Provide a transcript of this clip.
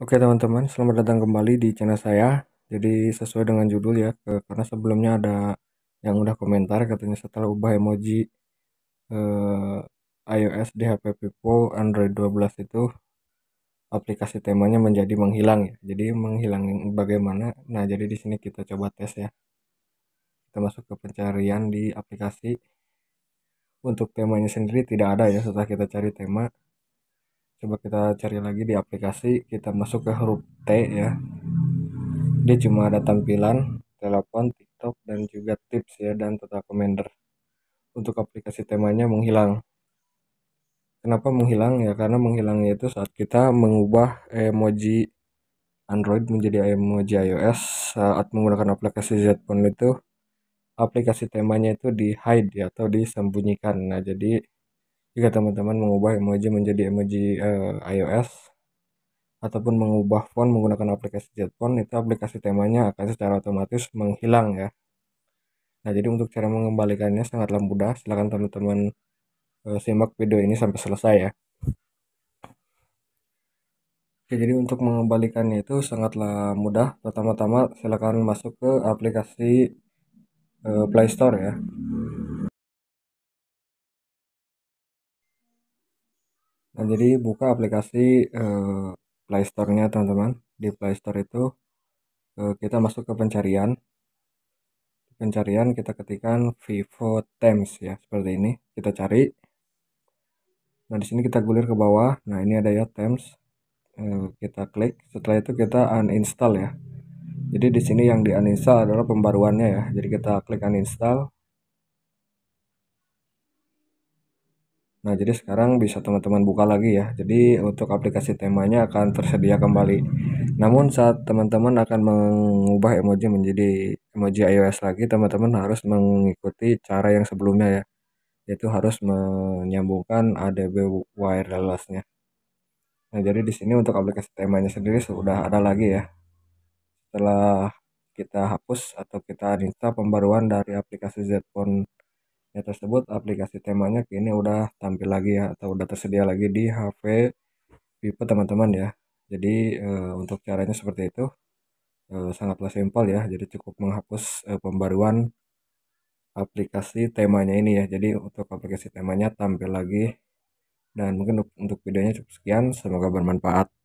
Oke teman-teman, selamat datang kembali di channel saya. Jadi sesuai dengan judul ya, ke, eh, karena sebelumnya ada yang udah komentar katanya setelah ubah emoji eh, iOS di HP Vivo Android 12 itu aplikasi temanya menjadi menghilang ya. Jadi menghilang bagaimana? Nah, jadi di sini kita coba tes ya. Kita masuk ke pencarian di aplikasi untuk temanya sendiri tidak ada ya setelah kita cari tema coba kita cari lagi di aplikasi kita masuk ke huruf T ya dia cuma ada tampilan telepon TikTok dan juga tips ya dan total commander untuk aplikasi temanya menghilang kenapa menghilang ya karena menghilangnya itu saat kita mengubah emoji Android menjadi emoji iOS saat menggunakan aplikasi Zphone itu aplikasi temanya itu di hide ya, atau disembunyikan nah jadi jika teman-teman mengubah emoji menjadi emoji uh, iOS ataupun mengubah font menggunakan aplikasi JetFont itu aplikasi temanya akan secara otomatis menghilang ya nah jadi untuk cara mengembalikannya sangatlah mudah silahkan teman-teman uh, simak video ini sampai selesai ya Oke, jadi untuk mengembalikannya itu sangatlah mudah. Pertama-tama silahkan masuk ke aplikasi uh, Play Store ya. Nah, jadi buka aplikasi eh, Play Store-nya teman-teman. Di Play Store itu eh, kita masuk ke pencarian. Di pencarian kita ketikkan Vivo Times ya, seperti ini. Kita cari. Nah, di sini kita gulir ke bawah. Nah, ini ada ya Times. Eh, kita klik. Setelah itu kita uninstall ya. Jadi di sini yang di uninstall adalah pembaruannya ya. Jadi kita klik uninstall Nah, jadi sekarang bisa teman-teman buka lagi ya. Jadi, untuk aplikasi temanya akan tersedia kembali. Namun, saat teman-teman akan mengubah emoji menjadi emoji iOS lagi, teman-teman harus mengikuti cara yang sebelumnya ya. Yaitu harus menyambungkan ADB wirelessnya Nah, jadi di sini untuk aplikasi temanya sendiri sudah ada lagi ya. Setelah kita hapus atau kita install pembaruan dari aplikasi Z phone ya tersebut aplikasi temanya kini udah tampil lagi ya atau udah tersedia lagi di HP Vivo teman-teman ya jadi e, untuk caranya seperti itu e, sangatlah simpel ya jadi cukup menghapus e, pembaruan aplikasi temanya ini ya jadi untuk aplikasi temanya tampil lagi dan mungkin untuk videonya cukup sekian semoga bermanfaat